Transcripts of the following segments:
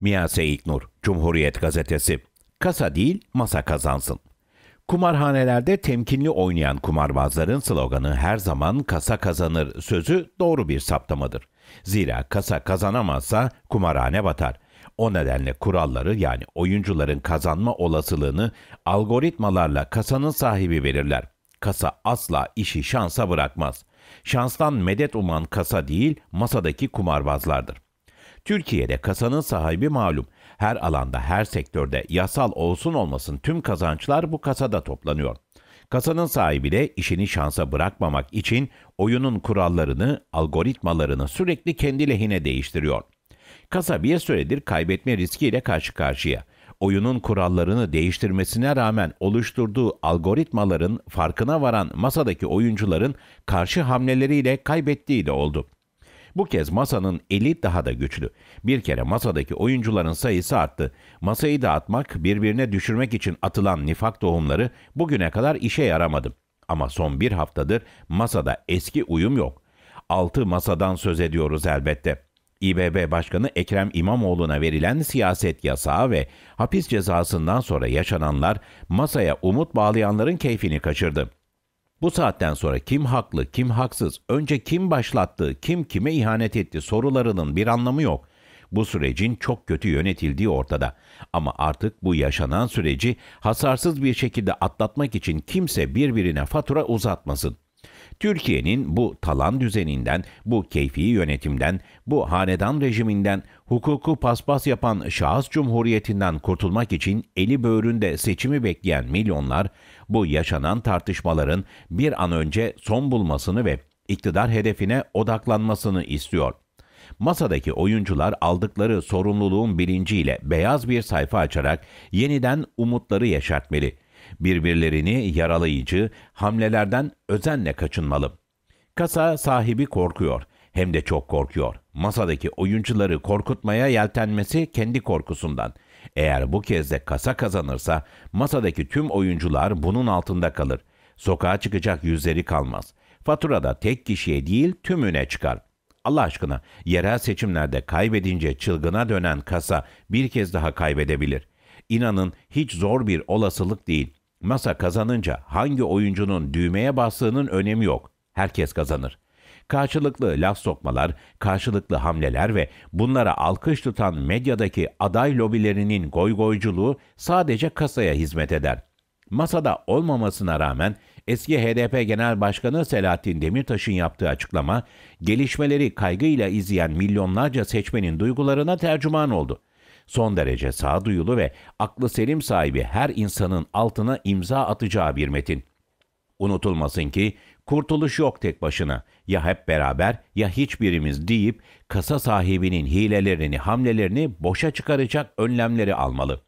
Miyase İlknur, Cumhuriyet Gazetesi. Kasa değil, masa kazansın. Kumarhanelerde temkinli oynayan kumarbazların sloganı her zaman kasa kazanır sözü doğru bir saptamadır. Zira kasa kazanamazsa kumarhane batar. O nedenle kuralları yani oyuncuların kazanma olasılığını algoritmalarla kasanın sahibi belirler. Kasa asla işi şansa bırakmaz. Şanstan medet uman kasa değil, masadaki kumarbazlardır. Türkiye'de kasanın sahibi malum. Her alanda, her sektörde yasal olsun olmasın tüm kazançlar bu kasada toplanıyor. Kasanın sahibi de işini şansa bırakmamak için oyunun kurallarını, algoritmalarını sürekli kendi lehine değiştiriyor. Kasa bir süredir kaybetme riskiyle karşı karşıya. Oyunun kurallarını değiştirmesine rağmen oluşturduğu algoritmaların farkına varan masadaki oyuncuların karşı hamleleriyle kaybettiği de oldu. Bu kez masanın eli daha da güçlü. Bir kere masadaki oyuncuların sayısı arttı. Masayı dağıtmak, birbirine düşürmek için atılan nifak tohumları bugüne kadar işe yaramadı. Ama son bir haftadır masada eski uyum yok. Altı masadan söz ediyoruz elbette. İBB Başkanı Ekrem İmamoğlu'na verilen siyaset yasağı ve hapis cezasından sonra yaşananlar masaya umut bağlayanların keyfini kaçırdı. Bu saatten sonra kim haklı, kim haksız, önce kim başlattı, kim kime ihanet etti sorularının bir anlamı yok. Bu sürecin çok kötü yönetildiği ortada. Ama artık bu yaşanan süreci hasarsız bir şekilde atlatmak için kimse birbirine fatura uzatmasın. Türkiye'nin bu talan düzeninden, bu keyfi yönetimden, bu hanedan rejiminden, hukuku paspas yapan şahıs cumhuriyetinden kurtulmak için eli böğründe seçimi bekleyen milyonlar, bu yaşanan tartışmaların bir an önce son bulmasını ve iktidar hedefine odaklanmasını istiyor. Masadaki oyuncular aldıkları sorumluluğun bilinciyle beyaz bir sayfa açarak yeniden umutları yeşertmeli.'' birbirlerini yaralayıcı hamlelerden özenle kaçınmalı. Kasa sahibi korkuyor. Hem de çok korkuyor. Masadaki oyuncuları korkutmaya yeltenmesi kendi korkusundan. Eğer bu kez de kasa kazanırsa masadaki tüm oyuncular bunun altında kalır. Sokağa çıkacak yüzleri kalmaz. Fatura da tek kişiye değil tümüne çıkar. Allah aşkına yerel seçimlerde kaybedince çılgına dönen kasa bir kez daha kaybedebilir. İnanın hiç zor bir olasılık değil. Masa kazanınca hangi oyuncunun düğmeye bastığının önemi yok. Herkes kazanır. Karşılıklı laf sokmalar, karşılıklı hamleler ve bunlara alkış tutan medyadaki aday lobilerinin goygoyculuğu sadece kasaya hizmet eder. Masada olmamasına rağmen eski HDP Genel Başkanı Selahattin Demirtaş'ın yaptığı açıklama, gelişmeleri kaygıyla izleyen milyonlarca seçmenin duygularına tercüman oldu son derece sağduyulu ve aklı selim sahibi her insanın altına imza atacağı bir metin. Unutulmasın ki kurtuluş yok tek başına. Ya hep beraber ya hiçbirimiz deyip kasa sahibinin hilelerini, hamlelerini boşa çıkaracak önlemleri almalı.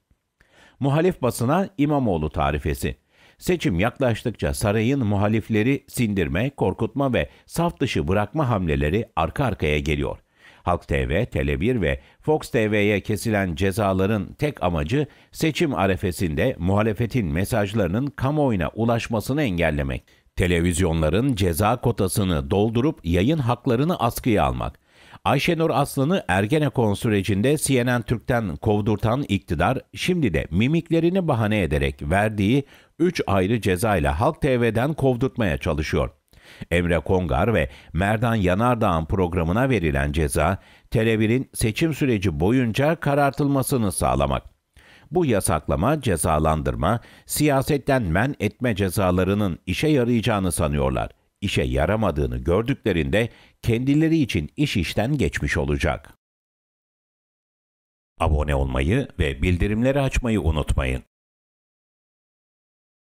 Muhalif basına İmamoğlu tarifesi. Seçim yaklaştıkça sarayın muhalifleri sindirme, korkutma ve saf dışı bırakma hamleleri arka arkaya geliyor. Halk TV, Tele1 ve Fox TV'ye kesilen cezaların tek amacı seçim arefesinde muhalefetin mesajlarının kamuoyuna ulaşmasını engellemek. Televizyonların ceza kotasını doldurup yayın haklarını askıya almak. Ayşenur Aslan'ı Ergenekon sürecinde CNN Türk'ten kovdurtan iktidar şimdi de mimiklerini bahane ederek verdiği 3 ayrı cezayla Halk TV'den kovdurtmaya çalışıyor. Emre Kongar ve Merdan Yanardağ'ın programına verilen ceza, tele seçim süreci boyunca karartılmasını sağlamak. Bu yasaklama, cezalandırma, siyasetten men etme cezalarının işe yarayacağını sanıyorlar. İşe yaramadığını gördüklerinde kendileri için iş işten geçmiş olacak. Abone olmayı ve bildirimleri açmayı unutmayın.